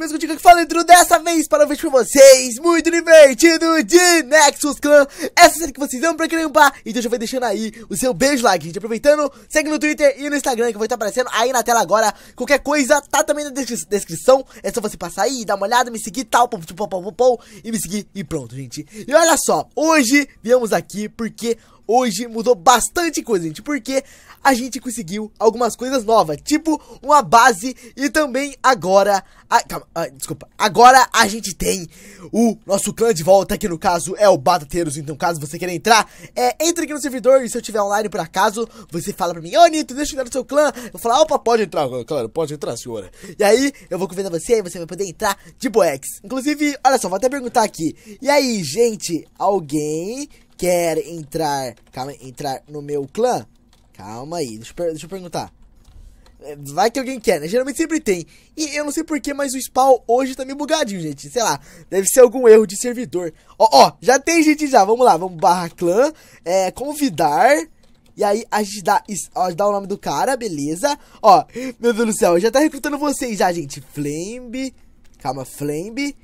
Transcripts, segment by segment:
mesmo digo que falei dentro dessa vez. para vídeo com vocês, muito divertido de Nexus Clan. Essa série que vocês amam pra limpar Então já vai deixando aí o seu beijo like, gente. Aproveitando, segue no Twitter e no Instagram que vai estar aparecendo aí na tela agora. Qualquer coisa tá também na descri descrição. É só você passar aí, dar uma olhada, me seguir tal, pom, pom, pom, pom, pom, e me seguir e pronto, gente. E olha só, hoje viemos aqui porque hoje mudou bastante coisa, gente, porque a gente conseguiu algumas coisas novas, tipo uma base e também agora, a, calma, a, ah, desculpa, agora a gente tem o nosso clã de volta, que no caso é o Batateiros, então caso você queira entrar, é, entre aqui no servidor e se eu tiver online por acaso, você fala pra mim, ô oh, Nito, deixa eu entrar no seu clã, eu vou falar, opa, pode entrar, claro, pode entrar senhora, e aí eu vou convidar você e você vai poder entrar de boex, inclusive, olha só, vou até perguntar aqui, e aí gente, alguém quer entrar, calma, entrar no meu clã? Calma aí, deixa eu, deixa eu perguntar. É, vai que alguém quer, né? Geralmente sempre tem. E eu não sei porquê, mas o spawn hoje tá meio bugadinho, gente. Sei lá, deve ser algum erro de servidor. Ó, ó, já tem gente já. Vamos lá, vamos barra clã, é, convidar. E aí a gente dá, ó, dá o nome do cara, beleza. Ó, meu Deus do céu, já tá recrutando vocês já, gente. Flame, calma, Flame,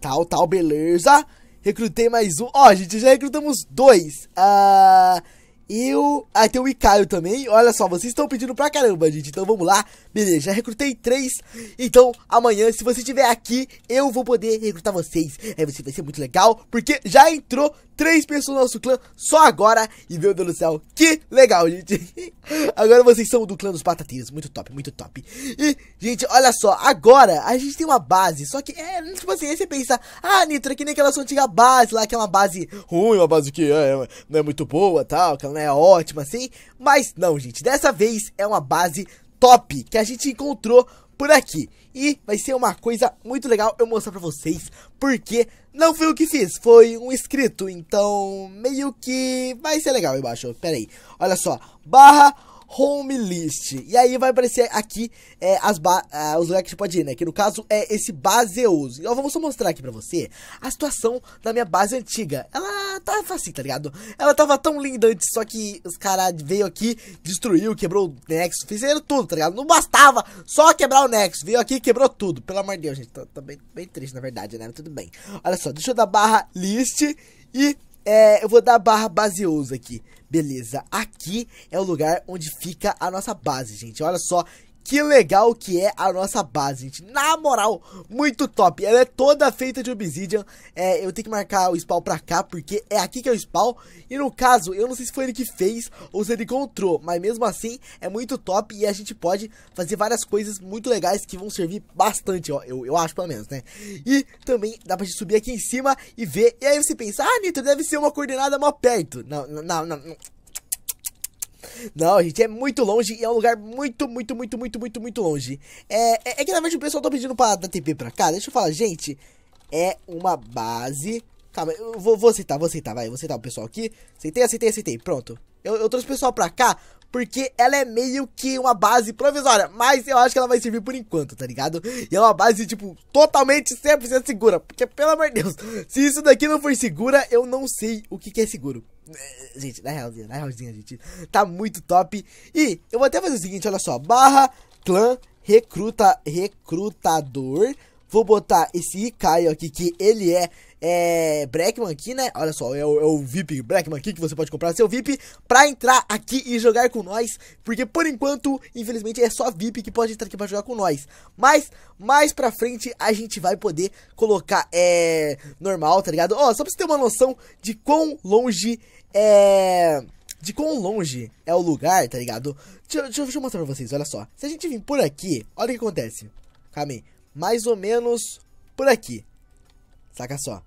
tal, tal, beleza. Recrutei mais um. Ó, oh, gente, já recrutamos dois. Ah. Uh eu Aí ah, tem o Icaio também. Olha só, vocês estão pedindo pra caramba, gente. Então vamos lá. Beleza, já recrutei três. Então amanhã, se você estiver aqui, eu vou poder recrutar vocês. Aí é, você vai ser muito legal, porque já entrou três pessoas no nosso clã só agora. E meu Deus do céu, que legal, gente. Agora vocês são do clã dos patateiros. Muito top, muito top. E, gente, olha só. Agora a gente tem uma base. Só que, é, tipo assim, aí você pensa, ah, Nitro, é que nem aquela sua antiga base lá, que é uma base ruim, uma base que é, não é muito boa tal, aquela, é é ótima assim, mas não, gente, dessa vez é uma base top que a gente encontrou por aqui. E vai ser uma coisa muito legal eu mostrar pra vocês, porque não foi o que fiz, foi um inscrito, então meio que vai ser legal, embaixo. Peraí, Pera aí, olha só, barra home list. E aí vai aparecer aqui é, as é, os lugares que você pode ir, né? Que no caso é esse baseoso. Eu vou só mostrar aqui pra você a situação da minha base antiga. Ela tava tá assim, tá ligado? Ela tava tão linda antes, só que os caras veio aqui, destruiu, quebrou o Nexus, fizeram tudo, tá ligado? Não bastava só quebrar o Nexus, veio aqui e quebrou tudo. Pelo amor de Deus, gente, tá, bem, bem triste na verdade, né? tudo bem. Olha só, deixa eu dar barra list e é, eu vou dar barra baseoso aqui. Beleza, aqui é o lugar onde fica a nossa base, gente. Olha só que legal que é a nossa base, gente. Na moral, muito top. Ela é toda feita de obsidian. É, eu tenho que marcar o spawn pra cá, porque é aqui que é o spawn. E no caso, eu não sei se foi ele que fez ou se ele encontrou. Mas mesmo assim, é muito top e a gente pode fazer várias coisas muito legais que vão servir bastante, ó. Eu, eu acho, pelo menos, né? E também dá pra gente subir aqui em cima e ver. E aí você pensa, ah, Nito, deve ser uma coordenada mó perto. Não, não, não, não. Não, gente, é muito longe e é um lugar muito, muito, muito, muito, muito, muito longe. É, é, é que na verdade o pessoal tá pedindo pra, da TP pra cá. Deixa eu falar, gente. É uma base. Calma, eu vou, vou citar, vou aceitar, vai, vou aceitar o pessoal aqui. Aceitei, aceitei, aceitei. Pronto. Eu, eu trouxe o pessoal pra cá porque ela é meio que uma base provisória, mas eu acho que ela vai servir por enquanto, tá ligado? E é uma base, tipo, totalmente 100% segura, porque, pelo amor de Deus, se isso daqui não for segura, eu não sei o que, que é seguro. Eh, gente, na realzinha, na realzinha, gente, tá muito top. E eu vou até fazer o seguinte, olha só, barra, clã, recruta, recrutador, vou botar esse Ikaio aqui, que ele é é, Breckman aqui, né? Olha só, é o, é o VIP Breckman aqui que você pode comprar seu VIP pra entrar aqui e jogar com nós. Porque por enquanto, infelizmente, é só VIP que pode entrar aqui pra jogar com nós. Mas mais pra frente a gente vai poder colocar é, normal, tá ligado? Ó, só pra você ter uma noção de quão longe é de quão longe é o lugar, tá ligado? Deixa, deixa, deixa, eu mostrar pra vocês, olha só. Se a gente vir por aqui, olha o que acontece. Calma aí. Mais ou menos por aqui. Saca só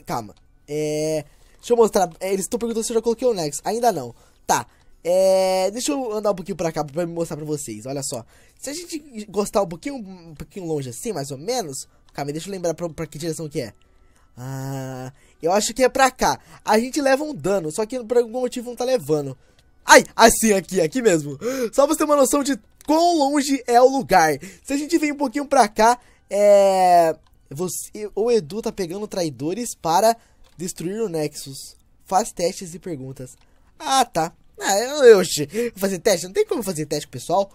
calma. É. Deixa eu mostrar. É, eles estão perguntando se eu já coloquei o Nexus. Ainda não. Tá. É, deixa eu andar um pouquinho pra cá pra mostrar pra vocês. Olha só. Se a gente gostar um pouquinho, um pouquinho longe assim, mais ou menos. Calma, deixa eu lembrar pra, pra que direção que é. Ah, eu acho que é pra cá. A gente leva um dano, só que por algum motivo não tá levando. Ai, assim aqui, aqui mesmo. Só pra você ter uma noção de quão longe é o lugar. Se a gente vem um pouquinho pra cá, é... Você, o Edu tá pegando traidores para destruir o Nexus. Faz testes e perguntas. Ah, tá. Ah, eu, eu, eu fazer teste? Não tem como fazer teste pessoal?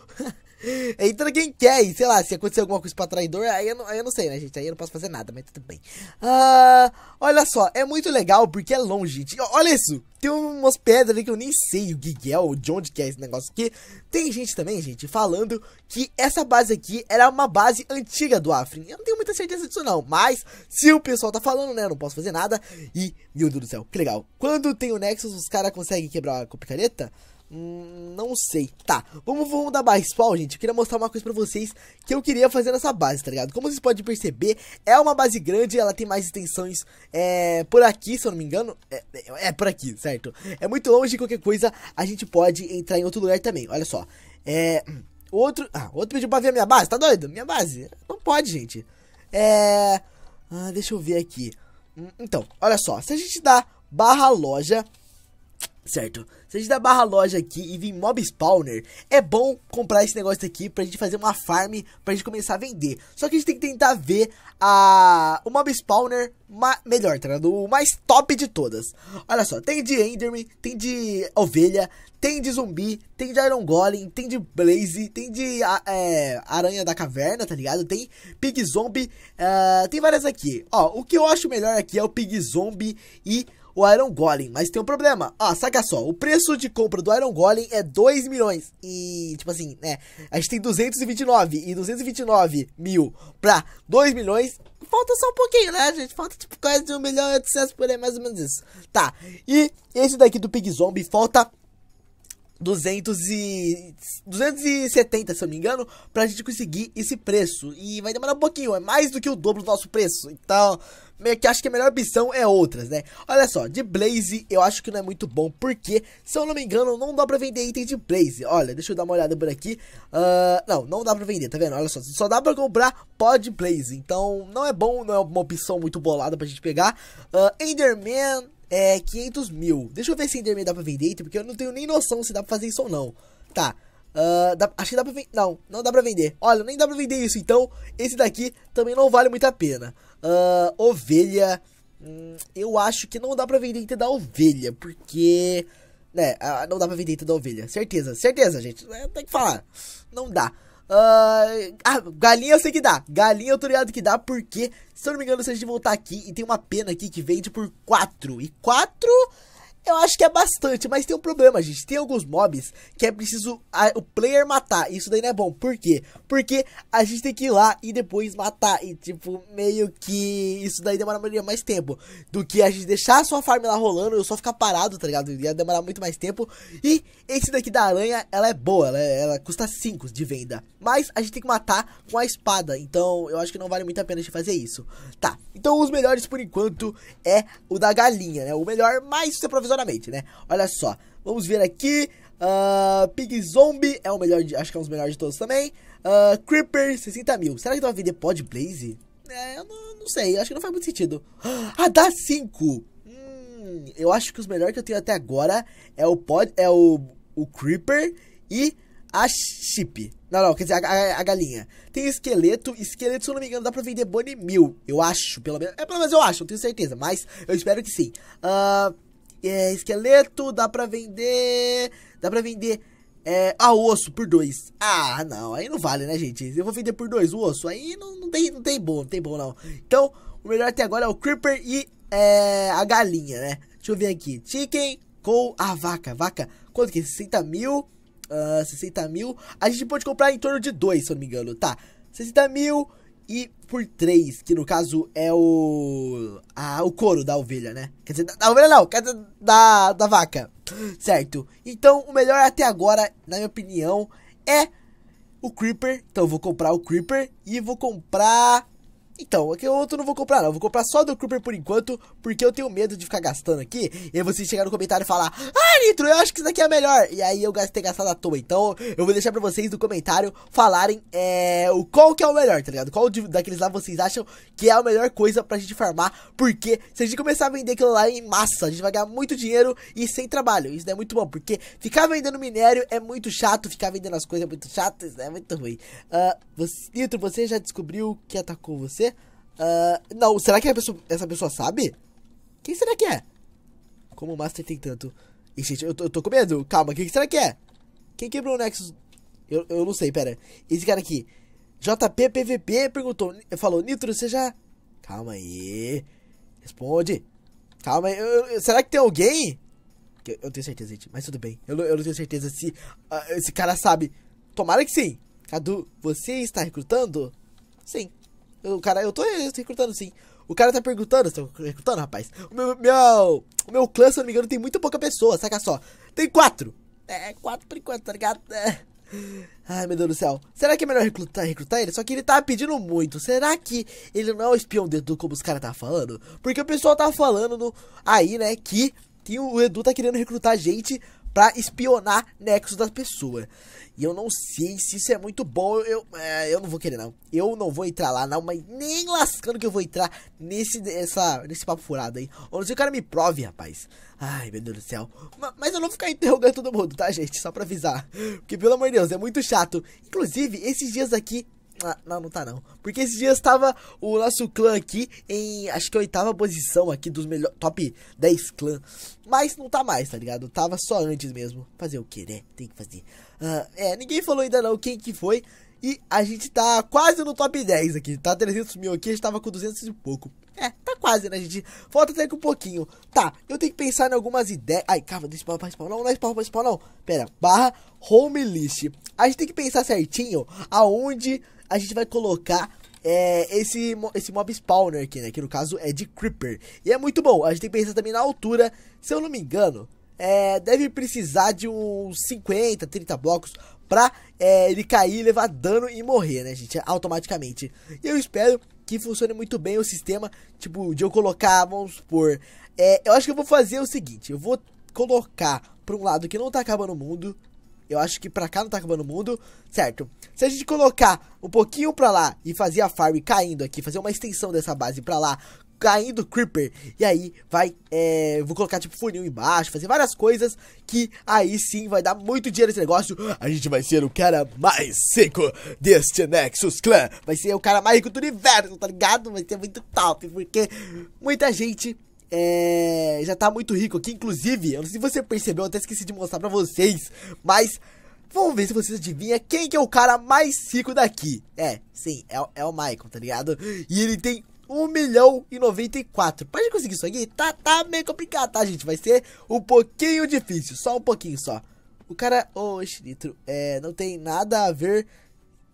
Entra quem quer, e sei lá, se acontecer alguma coisa pra traidor, aí eu, não, aí eu não sei, né, gente? Aí eu não posso fazer nada, mas tudo bem. Ah, olha só, é muito legal porque é longe, gente. Olha isso, tem umas pedras ali que eu nem sei o que é, ou de onde que é esse negócio aqui. Tem gente também, gente, falando que essa base aqui era uma base antiga do Afrin. Eu não tenho muita certeza disso não, mas se o pessoal tá falando, né, eu não posso fazer nada. E, meu Deus do céu, que legal. Quando tem o Nexus, os caras conseguem quebrar a picareta? Hum, não sei. Tá, vamos, vamos da base spawn, gente. Eu queria mostrar uma coisa pra vocês que eu queria fazer nessa base, tá ligado? Como vocês podem perceber, é uma base grande, ela tem mais extensões é, por aqui, se eu não me engano. É, é, é por aqui, certo? É muito longe de qualquer coisa, a gente pode entrar em outro lugar também. Olha só, é... Outro... Ah, outro pediu pra ver a minha base, tá doido? Minha base? Não pode, gente. É... Ah, deixa eu ver aqui. Hum, então, olha só, se a gente dá barra loja Certo, se a gente da barra loja aqui e vir mob spawner, é bom comprar esse negócio aqui pra gente fazer uma farm, pra gente começar a vender. Só que a gente tem que tentar ver a o mob spawner melhor, tá ligado? O mais top de todas. Olha só, tem de enderman, tem de ovelha, tem de zumbi, tem de iron golem, tem de blaze, tem de a, é, aranha da caverna, tá ligado? Tem pig zombie, uh, tem várias aqui. Ó, o que eu acho melhor aqui é o pig zombie e o Iron Golem, mas tem um problema. Ah, saca só, o preço de compra do Iron Golem é 2 milhões e, tipo assim, né, a gente tem 229 e 229 mil pra 2 milhões, falta só um pouquinho, né, gente? Falta tipo quase de 1 milhão e 800 por aí, mais ou menos isso. Tá, e esse daqui do Pig Zombie falta 200 e... 270, se eu não me engano, pra gente conseguir esse preço. E vai demorar um pouquinho, é mais do que o dobro do nosso preço. Então, meio que acho que a melhor opção é outras, né? Olha só, de Blaze eu acho que não é muito bom, porque, se eu não me engano, não dá pra vender item de Blaze. Olha, deixa eu dar uma olhada por aqui. Uh, não, não dá pra vender, tá vendo? Olha só, só dá pra comprar pó de Blaze. Então, não é bom, não é uma opção muito bolada pra gente pegar. Uh, Enderman é, 500 mil. Deixa eu ver se Enderman dá pra vender item, porque eu não tenho nem noção se dá pra fazer isso ou não. Tá, uh, dá, acho que dá pra vender, não, não dá pra vender. Olha, nem dá pra vender isso, então esse daqui também não vale muito a pena. Uh, ovelha, hum, eu acho que não dá pra vender item da ovelha, porque... Né, ah, não dá pra vender item da ovelha, certeza, certeza, gente, é, tem que falar, não dá. Uh, ah, galinha eu sei que dá. Galinha eu é tô ligado que dá, porque, se eu não me engano, se a gente voltar aqui, e tem uma pena aqui que vende por 4. E 4. Quatro... Eu acho que é bastante, mas tem um problema, gente. Tem alguns mobs que é preciso a, o player matar. Isso daí não é bom. Por quê? Porque a gente tem que ir lá e depois matar. E, tipo, meio que isso daí demora mais tempo do que a gente deixar a sua farm lá rolando eu só ficar parado, tá ligado? Ia demorar muito mais tempo. E esse daqui da aranha, ela é boa. Ela, ela custa 5 de venda. Mas a gente tem que matar com a espada. Então, eu acho que não vale muito a pena a gente fazer isso. Tá. Então, os melhores por enquanto é o da galinha, né? O melhor, mas se é provisório né? Olha só, vamos ver aqui. Uh, Pig Zombie é o melhor, de, acho que é um dos melhores de todos também. Uh, Creeper, 60 mil. Será que dá pra vender Pod Blaze? É, eu não, não, sei, acho que não faz muito sentido. Ah, dá 5! Hum, eu acho que os melhores que eu tenho até agora é o Pod, é o, o Creeper e a Chip. Não, não, quer dizer, a, a, a, galinha. Tem esqueleto, esqueleto, se eu não me engano, dá pra vender Bonnie Mil. Eu acho, pelo menos. É, pelo menos eu acho, não tenho certeza, mas eu espero que sim. Ahn. Uh, é, esqueleto, dá pra vender. Dá pra vender é, a osso por dois. Ah, não, aí não vale, né, gente? Eu vou vender por dois o osso. Aí não, não, tem, não tem bom, não tem bom, não. Então, o melhor até agora é o Creeper e é, a galinha, né? Deixa eu ver aqui. Chicken com a vaca. Vaca, quanto que é? 60 mil. Uh, ah, 60 mil. A gente pode comprar em torno de dois, se eu não me engano. Tá. 60 mil e por 3, que no caso é o. A, o couro da ovelha, né? Quer dizer, da, da ovelha não, quer dizer, da, da vaca. Certo? Então, o melhor até agora, na minha opinião, é o Creeper. Então, eu vou comprar o Creeper e vou comprar então, aquele é outro eu não vou comprar não, eu vou comprar só do Cooper por enquanto, porque eu tenho medo de ficar gastando aqui, e aí você chegar no comentário e falar, ah, Nitro, eu acho que isso daqui é melhor, e aí eu gastei gastado à toa, então eu vou deixar pra vocês no comentário falarem é, o qual que é o melhor, tá ligado? Qual de, daqueles lá vocês acham que é a melhor coisa pra gente farmar, porque se a gente começar a vender aquilo lá em massa, a gente vai ganhar muito dinheiro e sem trabalho, isso não é muito bom, porque ficar vendendo minério é muito chato, ficar vendendo as coisas é muito chato, isso é muito ruim. Uh, você, Nitro, você já descobriu que atacou você? Uh, não, será que pessoa, essa pessoa sabe? Quem será que é? Como o Master tem tanto. E, gente, eu tô, eu tô com medo. Calma, quem será que é? Quem quebrou o Nexus? Eu, eu não sei, pera. Esse cara aqui. JPPVP perguntou. Falou, Nitro, você já. Calma aí. Responde. Calma aí. Eu, eu, será que tem alguém? Eu, eu tenho certeza, gente. Mas tudo bem. Eu, eu não tenho certeza se uh, esse cara sabe. Tomara que sim. Cadu, você está recrutando? Sim. O cara, eu tô recrutando sim. O cara tá perguntando, estão recrutando, rapaz? O meu, meu, o meu clã, se eu não me engano, tem muita pouca pessoa, saca só. Tem quatro. É, quatro por enquanto, tá ligado? É. Ai, meu Deus do céu. Será que é melhor recrutar, recrutar ele? Só que ele tá pedindo muito. Será que ele não é o espião do Edu, como os caras tá falando? Porque o pessoal tá falando no, aí, né, que, que o Edu tá querendo recrutar gente para espionar nexos das pessoas. E eu não sei se isso é muito bom, eu, é, eu não vou querer não. Eu não vou entrar lá não, mas nem lascando que eu vou entrar nesse, essa, nesse papo furado aí. Ou não sei o cara me prove, rapaz. Ai, meu Deus do céu. Mas, mas eu não vou ficar interrogando todo mundo, tá, gente? Só pra avisar. Porque, pelo amor de Deus, é muito chato. Inclusive, esses dias aqui ah, não, não tá não. Porque esses dias tava o nosso clã aqui em, acho que é oitava posição aqui dos melhores, top 10 clã. Mas não tá mais, tá ligado? Tava só antes mesmo. Fazer o que, né? Tem que fazer. Ah, é, ninguém falou ainda não quem que foi. E a gente tá quase no top 10 aqui. Tá 300 mil aqui, a gente tava com 200 e pouco. É, tá quase, né, gente? Falta até que um pouquinho. Tá, eu tenho que pensar em algumas ideias. Ai, calma, deixa spawn pra spawn. Não, não é spawn pra spawn, não. Pera, barra home list. A gente tem que pensar certinho aonde a gente vai colocar é, esse, esse mob spawner aqui, né? Que no caso é de Creeper. E é muito bom. A gente tem que pensar também na altura. Se eu não me engano, é, deve precisar de uns 50, 30 blocos pra é, ele cair, levar dano e morrer, né, gente? Automaticamente. E eu espero que funcione muito bem o sistema, tipo, de eu colocar, vamos supor... É, eu acho que eu vou fazer o seguinte, eu vou colocar pra um lado que não tá acabando o mundo, eu acho que pra cá não tá acabando o mundo, certo? Se a gente colocar um pouquinho pra lá e fazer a farm caindo aqui, fazer uma extensão dessa base pra lá, caindo creeper, e aí vai, é, vou colocar tipo funil embaixo, fazer várias coisas que aí sim vai dar muito dinheiro esse negócio. A gente vai ser o cara mais seco deste Nexus Clan, vai ser o cara mais rico do universo, tá ligado? Vai ser muito top, porque muita gente é, já tá muito rico aqui. Inclusive, eu não sei se você percebeu, até esqueci de mostrar pra vocês. Mas vamos ver se vocês adivinham quem que é o cara mais rico daqui. É, sim, é, é o Michael, tá ligado? E ele tem 1 milhão e 94. Pra gente conseguir isso aqui, tá, tá meio complicado, tá, gente? Vai ser um pouquinho difícil, só um pouquinho só. O cara, ô, oh, Nitro, é, não tem nada a ver...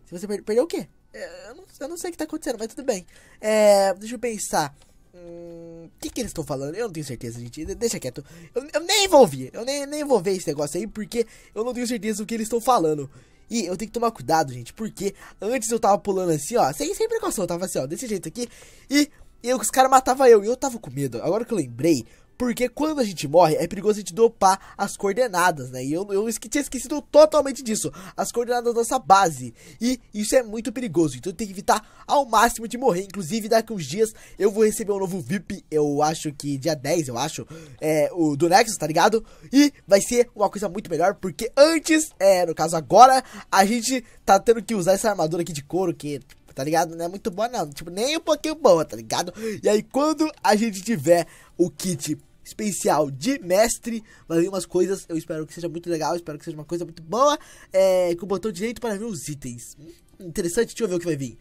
Se você per perdeu o quê? É, eu, não, eu, não, sei o que tá acontecendo, mas tudo bem. É, deixa eu pensar. Hum o que, que eles estão falando? Eu não tenho certeza, gente. Deixa quieto. Eu, eu, nem vou ouvir. Eu nem, nem vou ver esse negócio aí, porque eu não tenho certeza do que eles estão falando. E eu tenho que tomar cuidado, gente, porque antes eu tava pulando assim, ó, sem, sem precaução, eu tava assim, ó, desse jeito aqui. E eu, os caras matavam eu, e eu tava com medo. Agora que eu lembrei, porque quando a gente morre, é perigoso a gente dopar as coordenadas, né? E eu, eu esque, tinha esquecido totalmente disso. As coordenadas da nossa base. E isso é muito perigoso. Então tem que evitar ao máximo de morrer. Inclusive, daqui uns dias eu vou receber um novo VIP. Eu acho que dia 10, eu acho. É, o do Nexus, tá ligado? E vai ser uma coisa muito melhor. Porque antes, é, no caso agora, a gente tá tendo que usar essa armadura aqui de couro que tá ligado? Não é muito boa, não. Tipo, nem um pouquinho boa, tá ligado? E aí, quando a gente tiver o kit especial de mestre. Vai umas coisas, eu espero que seja muito legal, espero que seja uma coisa muito boa. É, com o botão direito para ver os itens. Hum, interessante, deixa eu ver o que vai vir.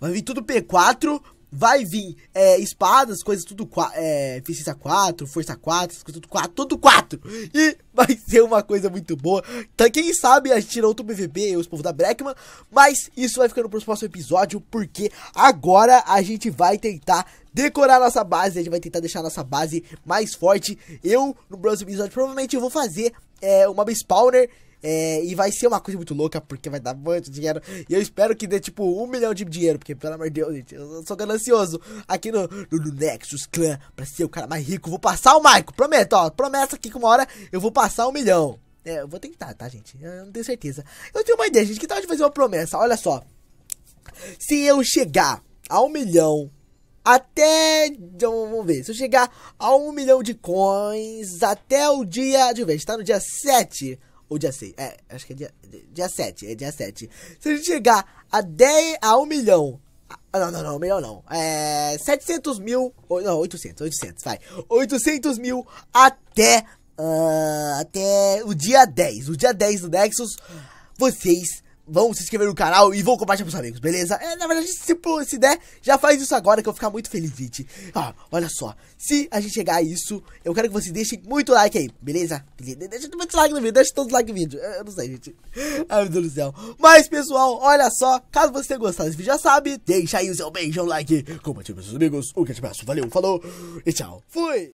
Vai vir tudo P4, vai vir é, espadas, é, coisas tudo é, eficiência 4, força 4, coisas tudo 4, tudo 4. E vai ser uma coisa muito boa. Então, quem sabe a gente tira outro BVB eu os povos da Breckman. Mas isso vai ficar no próximo episódio, porque agora a gente vai tentar decorar nossa base, a gente vai tentar deixar nossa base mais forte. Eu, no próximo episódio, provavelmente eu vou fazer é, uma spawner é, e vai ser uma coisa muito louca, porque vai dar muito dinheiro. E eu espero que dê tipo um milhão de dinheiro, porque pelo amor de Deus, gente, eu sou ganancioso aqui no, no, no Nexus Clan pra ser o cara mais rico. Vou passar o Maico, prometo, ó, promessa aqui que uma hora eu vou passar um milhão. É, eu vou tentar, tá, gente? Eu não tenho certeza. Eu tenho uma ideia, gente, que tal de fazer uma promessa? Olha só. Se eu chegar a um milhão até. Então, vamos ver. Se eu chegar a um milhão de coins até o dia. Deixa eu ver, está no dia 7 ou dia 6. É, acho que é dia, dia 7. É dia 7. Se a gente chegar a 10 a 1 milhão. Ah, não, não, não, melhor não. É. 700 mil. Ou, não, 800, 800, vai. 800 mil até. Uh, até o dia 10. O dia 10 do Nexus. Vocês vão se inscrever no canal e vão compartilhar pros amigos, beleza? É, na verdade, se, se der, já faz isso agora que eu vou ficar muito feliz, gente. Ah, olha só, se a gente chegar a isso, eu quero que vocês deixem muito like aí, beleza? Deixa muito like no vídeo, deixa todos like no vídeo. Eu, eu não sei, gente. Ai, meu Deus do céu. Mas, pessoal, olha só, caso você tenha gostado desse vídeo, já sabe, deixa aí o seu beijão, like, compartilha com seus amigos, um grande abraço, valeu, falou e tchau. Fui!